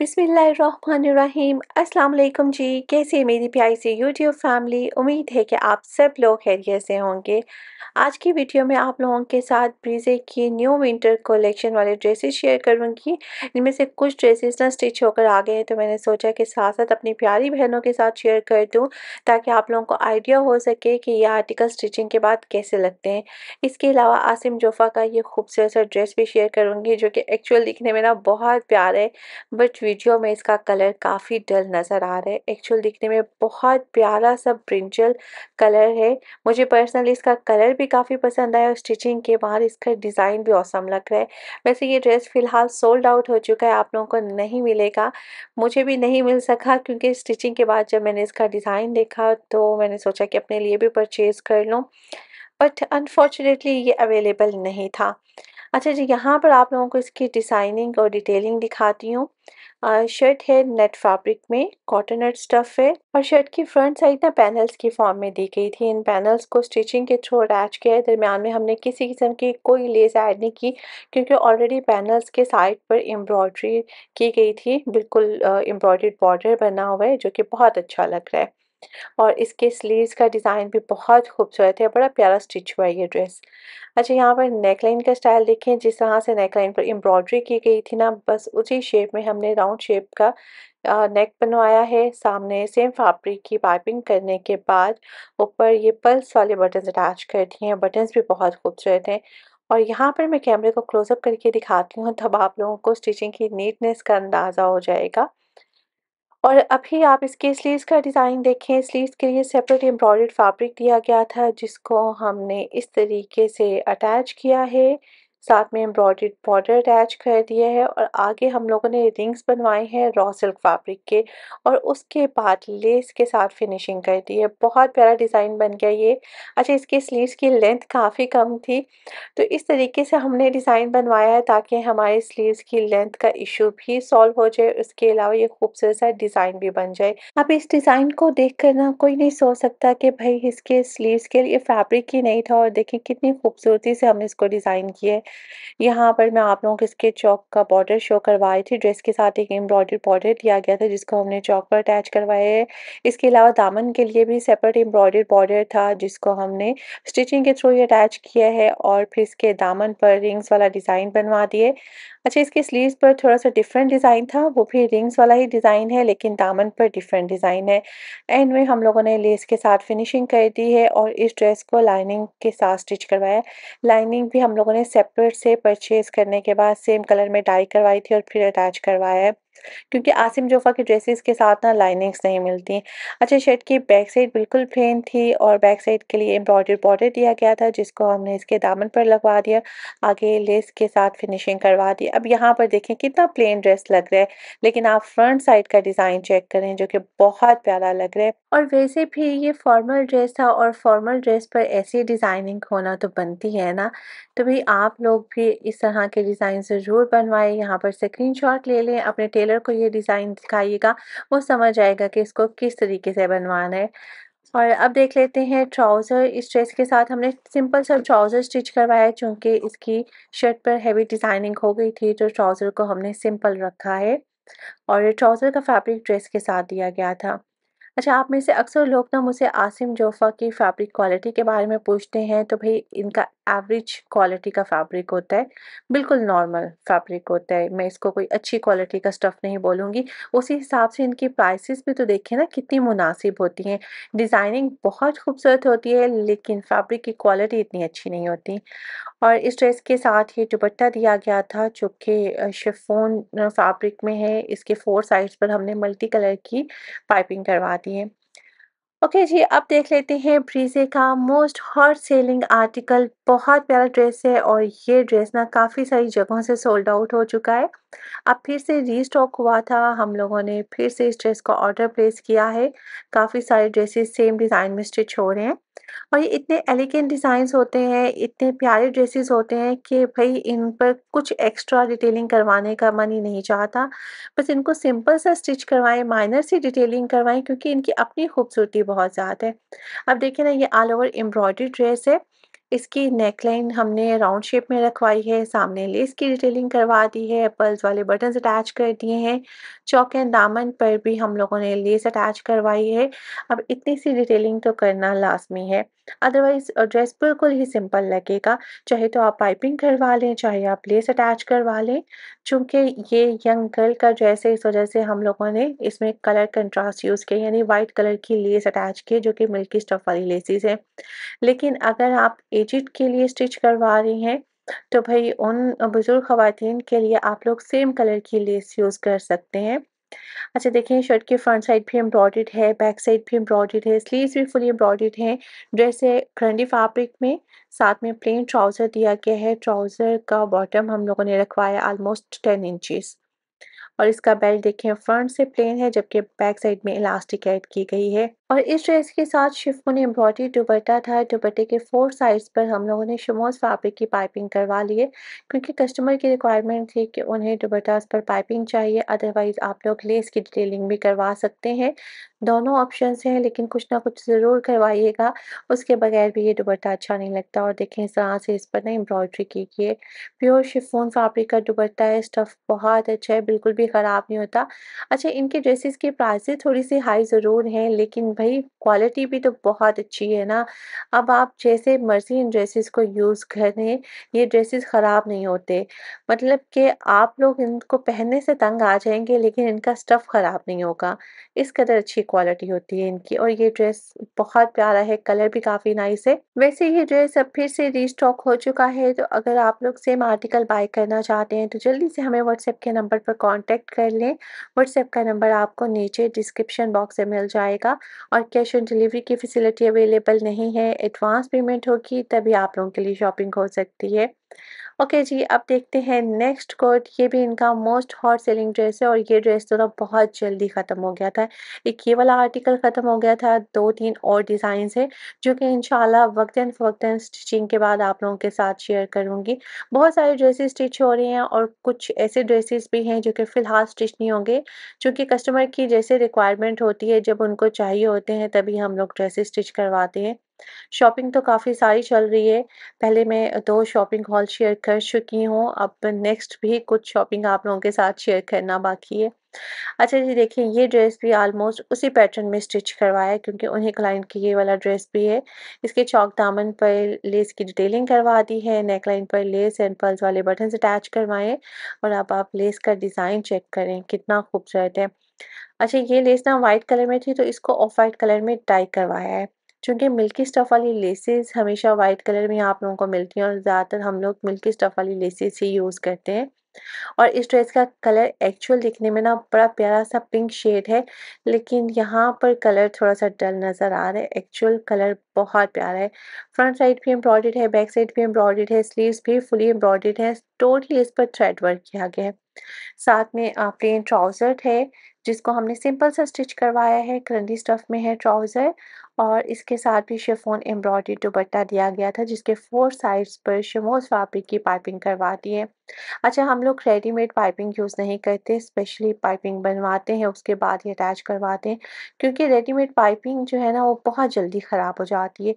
बिसमीम अस्सलाम जी कैसे मेरी प्यारी सी यूट्यूब फैमिली उम्मीद है कि आप सब लोग खैरियत से होंगे आज की वीडियो में आप लोगों के साथ ब्रीजे की न्यू विंटर कलेक्शन वाले ड्रेसेस शेयर करूंगी इनमें से कुछ ड्रेसेस ना स्टिच होकर आ गए हैं तो मैंने सोचा कि साथ साथ अपनी प्यारी बहनों के साथ शेयर कर दूँ ताकि आप लोगों को आइडिया हो सके कि ये आर्टिकल स्टिचिंग के बाद कैसे लगते हैं इसके अलावा आसिम जोफ़ा का ये खूबसूरत सा ड्रेस भी शेयर करूँगी जो कि एक्चुअल दिखने में ना बहुत प्यार है बट वीडियो में इसका कलर काफ़ी डल नज़र आ रहा है एक्चुअल दिखने में बहुत प्यारा सा प्रिंचल कलर है मुझे पर्सनली इसका कलर भी काफ़ी पसंद आया और स्टिचिंग के बाद इसका डिज़ाइन भी औसम लग रहा है वैसे ये ड्रेस फ़िलहाल सोल्ड आउट हो चुका है आप लोगों को नहीं मिलेगा मुझे भी नहीं मिल सका क्योंकि स्टिचिंग के बाद जब मैंने इसका डिज़ाइन देखा तो मैंने सोचा कि अपने लिए भी परचेज़ कर लूँ बट अनफॉर्चुनेटली ये अवेलेबल नहीं था अच्छा जी यहाँ पर आप लोगों को इसकी डिज़ाइनिंग और डिटेलिंग दिखाती हूँ शर्ट है नेट फैब्रिक में कॉटन नेट स्टफ है और शर्ट की फ्रंट साइड ना पैनल्स की फॉर्म में दी गई थी इन पैनल्स को स्टिचिंग के थ्रू अटैच किया है दरमियान में हमने किसी किस्म की कोई लेस ऐड नहीं की क्योंकि ऑलरेडी पैनल्स के साइड पर एम्ब्रॉयड्री की गई थी बिल्कुल एम्ब्रॉयड बॉर्डर बना हुआ है जो कि बहुत अच्छा लग रहा है और इसके स्लीव्स का डिज़ाइन भी बहुत खूबसूरत है बड़ा प्यारा स्टिच हुआ है ये ड्रेस अच्छा यहाँ पर नेकलाइन का स्टाइल देखें जिस तरह से नेकलाइन पर एम्ब्रॉयडरी की गई थी ना बस उसी शेप में हमने राउंड शेप का नेक बनवाया है सामने सेम फैब्रिक की पाइपिंग करने के बाद ऊपर ये पल्स वाले बटन्स अटैच कर दिए हैं बटन्स भी बहुत खूबसूरत हैं और यहाँ पर मैं कैमरे को क्लोज़अप करके दिखाती हूँ तब आप लोगों को स्टिचिंग की नीटनेस का अंदाज़ा हो जाएगा और अभी आप इसके स्लीव्स का डिज़ाइन देखें स्लीव्स के लिए सेपरेट एम्ब्रॉयड फैब्रिक दिया गया था जिसको हमने इस तरीके से अटैच किया है साथ में एम्ब्रॉयड बॉर्डर अटैच कर दिया है और आगे हम लोगों ने रिंग्स बनवाए हैं रॉ सिल्क फैब्रिक के और उसके बाद लेस के साथ फिनिशिंग कर दी है बहुत प्यारा डिज़ाइन बन गया ये अच्छा इसके स्लीव्स की लेंथ काफ़ी कम थी तो इस तरीके से हमने डिज़ाइन बनवाया है ताकि हमारे स्लीव्स की लेंथ का इशू भी सॉल्व हो जाए उसके अलावा ये खूबसूरत सा डिज़ाइन भी बन जाए अब इस डिज़ाइन को देख कर ना कोई नहीं सोच सकता कि भाई इसके स्लीव्स के लिए फैब्रिक ही नहीं था और देखें कितनी खूबसूरती से हमने इसको डिज़ाइन किया है यहाँ पर मैं आप लोगों को इसके चौक का बॉर्डर शो करवाई थी ड्रेस के साथ एक एम्ब्रॉयडर्ड बॉर्डर दिया गया था जिसको हमने चौक पर अटैच करवाया है इसके अलावा दामन के लिए भी सेपरेट एम्ब्रॉयडर्ड बॉर्डर था जिसको हमने स्टिचिंग के थ्रू ही अटैच किया है और फिर इसके दामन पर रिंग्स वाला डिज़ाइन बनवा दिए अच्छा इसके स्लीव्स पर थोड़ा सा डिफरेंट डिज़ाइन था वो भी रिंग्स वाला ही डिज़ाइन है लेकिन दामन पर डिफरेंट डिज़ाइन है एंड में हम लोगों ने लेस के साथ फिनिशिंग कर दी है और इस ड्रेस को लाइनिंग के साथ स्टिच करवाया लाइनिंग भी हम लोगों ने सेपरेट एक्सपर्ट से परचेज करने के बाद सेम कलर में डाई करवाई थी और फिर अटैच करवाया है क्योंकि आसिम जोफ़ा के ड्रेसेस के साथ ना लाइनिंग्स नहीं मिलती अच्छा शर्ट की बैक साइड बिल्कुल प्लेन थी और बैक साइड के लिए एम्ब्रॉयडर बॉर्डर दिया गया था जिसको हमने इसके दामन पर लगवा दिया आगे लेस के साथ फिनिशिंग करवा दी अब यहाँ पर देखें कितना प्लेन ड्रेस लग रहा है लेकिन आप फ्रंट साइड का डिज़ाइन चेक करें जो कि बहुत प्यारा लग रहा है और वैसे भी ये फॉर्मल ड्रेस था और फॉर्मल ड्रेस पर ऐसी डिज़ाइनिंग होना तो बनती है ना तो भाई आप लोग भी इस तरह के डिज़ाइन ज़रूर बनवाएं यहाँ पर शॉट ले लें अपने टेल टेलर को ये डिज़ाइन दिखाइएगा वो समझ आएगा कि इसको किस तरीके से बनवाना है और अब देख लेते हैं ट्राउज़र इस ड्रेस के साथ हमने सिंपल सा ट्राउज़र स्टिच करवाया चूँकि इसकी शर्ट पर हैवी डिज़ाइनिंग हो गई थी तो ट्राउज़र को हमने सिंपल रखा है और ट्राउज़र का फैब्रिक ड्रेस के साथ दिया गया था अच्छा आप में से अक्सर लोग ना मुझसे आसिम जोफ़ा की फ़ैब्रिक क्वालिटी के बारे में पूछते हैं तो भाई इनका एवरेज क्वालिटी का फैब्रिक होता है बिल्कुल नॉर्मल फैब्रिक होता है मैं इसको कोई अच्छी क्वालिटी का स्टफ़ नहीं बोलूँगी उसी हिसाब से इनकी प्राइसेस भी तो देखें ना कितनी मुनासिब होती हैं डिज़ाइनिंग बहुत खूबसूरत होती है लेकिन फैब्रिक की क्वालिटी इतनी अच्छी नहीं होती और इस ड्रेस के साथ ये दुपट्टा दिया गया था जो कि शिफोन फैब्रिक में है इसके फोर साइड्स पर हमने मल्टी कलर की पाइपिंग करवा दी जाती है ओके okay जी अब देख लेते हैं ब्रीजे का मोस्ट हॉट सेलिंग आर्टिकल बहुत प्यारा ड्रेस है और ये ड्रेस ना काफ़ी सारी जगहों से सोल्ड आउट हो चुका है अब फिर से रीस्टॉक हुआ था हम लोगों ने फिर से इस ड्रेस का ऑर्डर प्लेस किया है काफ़ी सारे ड्रेसेस सेम डिज़ाइन में स्टिच हो रहे हैं और ये इतने एलिगेंट डिज़ाइंस होते हैं इतने प्यारे ड्रेसेस होते हैं कि भाई इन पर कुछ एक्स्ट्रा डिटेलिंग करवाने का मन ही नहीं चाहता बस इनको सिंपल सा स्टिच करवाएं माइनर सी डिटेलिंग करवाएं क्योंकि इनकी अपनी खूबसूरती बहुत ज़्यादा है अब देखिए ना ये ऑल ओवर एम्ब्रॉयड्री ड्रेस है इसकी नेकलाइन हमने राउंड शेप में रखवाई है सामने लेस की डिटेलिंग करवा दी है पर्ल्स वाले बटन्स अटैच कर दिए हैं चौक एंड दामन पर भी हम लोगों ने लेस अटैच करवाई है अब इतनी सी डिटेलिंग तो करना लाजमी है अदरवाइज ड्रेस बिल्कुल ही सिंपल लगेगा चाहे तो आप पाइपिंग करवा लें चाहे आप लेस अटैच करवा लें चूँकि ये यंग गर्ल का ड्रेस है इस वजह से हम लोगों ने इसमें कलर कंट्रास्ट यूज़ किया यानी वाइट कलर की लेस अटैच की जो कि मिल्की स्टफ वाली लेसिस है लेकिन अगर आप एजिड के लिए स्टिच करवा रही हैं तो भाई उन बुज़ुर्ग खातन के लिए आप लोग सेम कलर की लेस यूज़ कर सकते हैं अच्छा देखें शर्ट के फ्रंट साइड भी एम्ब्रॉयड है बैक साइड भी एम्ब्रॉयड है स्लीव्स भी फुली एम्ब्रॉयड हैं ड्रेस है करंडी फैब्रिक में साथ में प्लेन ट्राउज़र दिया गया है ट्राउज़र का बॉटम हम लोगों ने रखवाया ऑलमोस्ट टेन इंचज़ और इसका बेल्ट देखें फ्रंट से प्लेन है जबकि बैक साइड में इलास्टिक ऐड की गई है और इस ड्रेस के साथ शिफोन एम्ब्रॉयडरी दुपट्टा था दुपट्टे के फोर साइड्स पर हम लोगों ने शमोस फैब्रिक की पाइपिंग करवा लिए क्योंकि कस्टमर की रिक्वायरमेंट थी कि उन्हें दुपट्टास पर पाइपिंग चाहिए अदरवाइज़ आप लोग लेस की डिटेलिंग भी करवा सकते हैं दोनों ऑप्शन हैं लेकिन कुछ ना कुछ ज़रूर करवाइएगा उसके बगैर भी ये दुबट्टा अच्छा नहीं लगता और देखें इस तरह से इस पर ना की है प्योर शिफोन फैब्रिक का दुबट्टा है स्टफ़ बहुत अच्छा है बिल्कुल भी ख़राब नहीं होता अच्छा इनके ड्रेसेस की प्राइस थोड़ी सी हाई ज़रूर हैं लेकिन भाई क्वालिटी भी तो बहुत अच्छी है ना अब आप जैसे मर्जी इन ड्रेसेस को यूज़ करें ये ड्रेसेस ख़राब नहीं होते मतलब कि आप लोग इनको पहनने से तंग आ जाएंगे लेकिन इनका स्टफ़ ख़राब नहीं होगा इस कदर अच्छी क्वालिटी होती है इनकी और ये ड्रेस बहुत प्यारा है कलर भी काफ़ी नाइस है वैसे ये ड्रेस अब फिर से रीस्टॉक हो चुका है तो अगर आप लोग सेम आर्टिकल बाय करना चाहते हैं तो जल्दी से हमें व्हाट्सएप के नंबर पर कॉन्टेक्ट कर लें व्हाट्सएप का नंबर आपको नीचे डिस्क्रिप्शन बॉक्स से मिल जाएगा और कैश ऑन डिलीवरी की फैसिलिटी अवेलेबल नहीं है एडवांस पेमेंट होगी तभी आप लोगों के लिए शॉपिंग हो सकती है ओके okay जी अब देखते हैं नेक्स्ट कोट ये भी इनका मोस्ट हॉट सेलिंग ड्रेस है और ये ड्रेस तो बहुत जल्दी ख़त्म हो गया था एक ये वाला आर्टिकल ख़त्म हो गया था दो तीन और डिज़ाइन है जो कि इन वक्ता फ़वक्ता स्टिचिंग के बाद आप लोगों के साथ शेयर करूँगी बहुत सारे ड्रेसेस स्टिच हो रहे हैं और कुछ ऐसे ड्रेसेस भी हैं जो कि फ़िलहाल स्टिच नहीं होंगे चूँकि कस्टमर की जैसे रिक्वायरमेंट होती है जब उनको चाहिए होते हैं तभी हम लोग ड्रेसेस स्टिच करवाते हैं शॉपिंग तो काफ़ी सारी चल रही है पहले मैं दो शॉपिंग हॉल शेयर कर चुकी हूँ अब नेक्स्ट भी कुछ शॉपिंग आप लोगों के साथ शेयर करना बाकी है अच्छा जी देखिए ये ड्रेस भी आलमोस्ट उसी पैटर्न में स्टिच करवाया है क्योंकि उन्हें क्लाइंट की ये वाला ड्रेस भी है इसके चौक दामन पर लेस की डिटेलिंग करवा दी है नेक लाइन पर लेस एंड पर्ल्स वाले बटन अटैच करवाएं और अब आप लेस का डिज़ाइन चेक करें कितना खूबसूरत है अच्छा ये लेस ना वाइट कलर में थी तो इसको ऑफ वाइट कलर में डाई करवाया है चूँकि मिल्की स्टफ़ वाली लेसेस हमेशा वाइट कलर में आप लोगों को मिलती हैं और ज़्यादातर हम लोग मिल्की स्टफ़ वाली लेसेस ही यूज़ करते हैं और इस ड्रेस का कलर एक्चुअल दिखने में ना बड़ा प्यारा सा पिंक शेड है लेकिन यहाँ पर कलर थोड़ा सा डल नज़र आ रहा है एक्चुअल कलर बहुत प्यारा है फ्रंट साइड भी एम्ब्रॉयड है बैक साइड भी एम्ब्रॉयड है स्लीव्स भी फुली एम्ब्रॉयड है टोटली इस पर थ्रेड वर्क किया गया है साथ में आपके ट्राउज़र है जिसको हमने सिंपल सा स्टिच करवाया है करंटी स्टफ में है ट्राउज़र और इसके साथ भी शेफोन एम्ब्रॉयडरी दुपट्टा दिया गया था जिसके फोर साइड्स पर शमोज फैब्रिक की पाइपिंग करवा दी है अच्छा हम लोग रेडीमेड पाइपिंग यूज़ नहीं करते स्पेशली पाइपिंग बनवाते हैं उसके बाद ही अटैच करवाते हैं क्योंकि रेडीमेड पाइपिंग जो है ना वो बहुत जल्दी ख़राब हो जाती है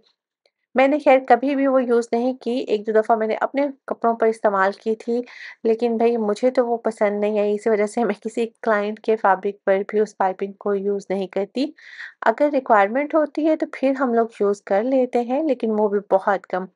मैंने खैर कभी भी वो यूज़ नहीं की एक दो दफ़ा मैंने अपने कपड़ों पर इस्तेमाल की थी लेकिन भाई मुझे तो वो पसंद नहीं आई इसी वजह से मैं किसी क्लाइंट के फैब्रिक पर भी उस पाइपिंग को यूज़ नहीं करती अगर रिक्वायरमेंट होती है तो फिर हम लोग यूज़ कर लेते हैं लेकिन वो भी बहुत कम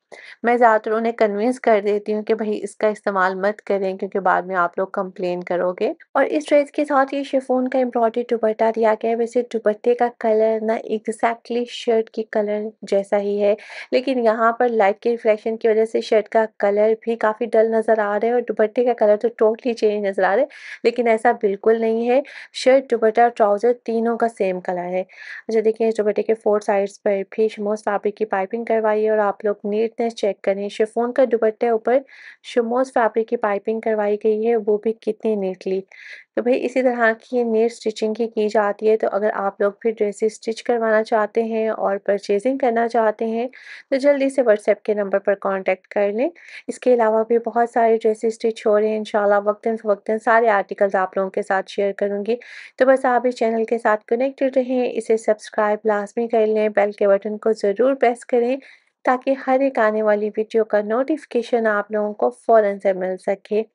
मैं ज़्यादातर उन्हें कन्विंस कर देती हूँ कि भाई इसका इस्तेमाल मत करें क्योंकि बाद में आप लोग कंप्लेन करोगे और इस ड्रेस के साथ ये शेफोन का एम्ब्रॉयडरी दुपट्टा दिया गया है वैसे दुपट्टे का कलर ना एग्जैक्टली शर्ट की कलर जैसा ही है लेकिन यहाँ पर लाइट के रिफ्लेक्शन की वजह से शर्ट का कलर भी काफ़ी डल नज़र आ रहा है और दुपट्टे का कलर तो टोटली चेंज नज़र आ रहा है लेकिन ऐसा बिल्कुल नहीं है शर्ट दुपट्टा और ट्राउज़र तीनों का सेम कलर है अच्छा देखिए दुपट्टे के फोर साइड्स पर भी शमोस फैब्रिक की पाइपिंग करवाई है और आप लोग नीटनेस चेक करें शेफोन का दुपट्टे ऊपर शमोस फैब्रिक की पाइपिंग करवाई गई है वो भी कितनी नीटली तो भाई इसी तरह की नेट स्टिचिंग की की जाती है तो अगर आप लोग भी ड्रेसेस स्टिच करवाना चाहते हैं और परचेजिंग करना चाहते हैं तो जल्दी से व्हाट्सएप के नंबर पर कांटेक्ट कर लें इसके अलावा भी बहुत सारे ड्रेसेस स्टिच हो रहे हैं इंशाल्लाह वक्तन फवक्ता सारे आर्टिकल्स आप लोगों के साथ शेयर करूँगी तो बस आप इस चैनल के साथ कनेक्टेड रहें इसे सब्सक्राइब लाजमी कर लें बेल के बटन को ज़रूर प्रेस करें ताकि हर एक आने वाली वीडियो का नोटिफिकेशन आप लोगों को फ़ौर से मिल सके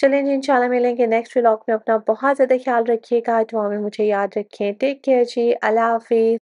चलें जी इंशाल्लाह मिलेंगे नेक्स्ट व्लॉग में अपना बहुत ज़्यादा ख्याल रखिएगा दुआ में मुझे याद रखें टेक केयर जी अल्लाह हाफिज़